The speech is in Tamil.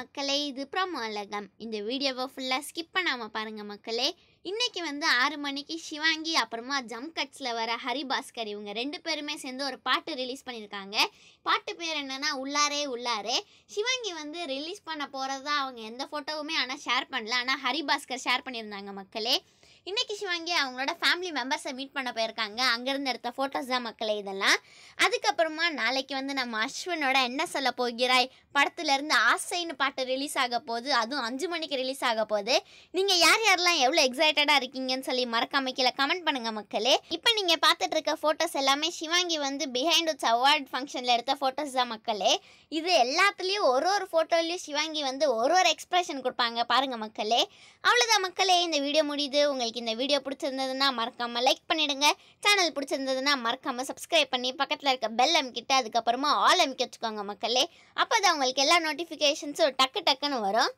மக்களே இது ப்ரமோ அழகம் இந்த வீடியோவை ஃபுல்லாக ஸ்கிப் பண்ணாமல் பாருங்கள் மக்களே இன்றைக்கி வந்து ஆறு மணிக்கு சிவாங்கி அப்புறமா ஜம் கட்ஸில் வர ஹரிபாஸ்கர் இவங்க ரெண்டு பேருமே சேர்ந்து ஒரு பாட்டு ரிலீஸ் பண்ணியிருக்காங்க பாட்டு பேர் என்னென்னா உள்ளாரே உள்ளாரே சிவாங்கி வந்து ரிலீஸ் பண்ண போகிறதா அவங்க எந்த ஃபோட்டோவுமே ஆனால் ஷேர் பண்ணல ஆனால் ஹரிபாஸ்கர் ஷேர் பண்ணியிருந்தாங்க மக்களே இன்றைக்கி சிவாங்கி அவங்களோட ஃபேமிலி மெம்பர்ஸை மீட் பண்ண போயிருக்காங்க அங்கேருந்து எடுத்த ஃபோட்டோஸ் தான் மக்களே இதெல்லாம் அதுக்கப்புறம் அம்மா நாளைக்கு வந்து நம்ம அஸ்வனோட என்ன சொல்ல போகிறாய் படத்துலேருந்து ஆசைன்னு பாட்டு ரிலீஸ் ஆக போகுது அதுவும் அஞ்சு மணிக்கு ரிலீஸ் ஆக போகுது நீங்கள் யார் யாரெல்லாம் எவ்வளோ எக்ஸைட்டடாக இருக்கீங்கன்னு சொல்லி மறக்காம கீழே கமெண்ட் பண்ணுங்கள் மக்களே இப்போ நீங்கள் பார்த்துட்டு இருக்க ஃபோட்டோஸ் எல்லாமே சிவாங்கி வந்து பிஹைண்ட் உட்ஸ் அவார்ட் ஃபங்க்ஷனில் எடுத்த ஃபோட்டோஸ் தான் மக்களே இது எல்லாத்துலேயும் ஒரு ஒரு ஃபோட்டோலையும் சிவாங்கி வந்து ஒரு ஒரு எக்ஸ்பிரஷன் கொடுப்பாங்க பாருங்கள் மக்களே அவ்வளோதான் மக்களே இந்த வீடியோ முடியுது உங்களுக்கு இந்த வீடியோ பிடிச்சிருந்ததுன்னா மறக்காமல் லைக் பண்ணிவிடுங்க சேனல் பிடிச்சிருந்ததுன்னா மறக்காமல் சப்ஸ்கிரைப் பண்ணி பக்கத்தில் இருக்க பெல் கிட்ட அதுக்கப்புறமா ஆல் அமைக்க வச்சுக்கோங்க மக்களே அப்போ தான் உங்களுக்கு எல்லா நோட்டிஃபிகேஷன்ஸும் டக்கு டக்குன்னு வரும்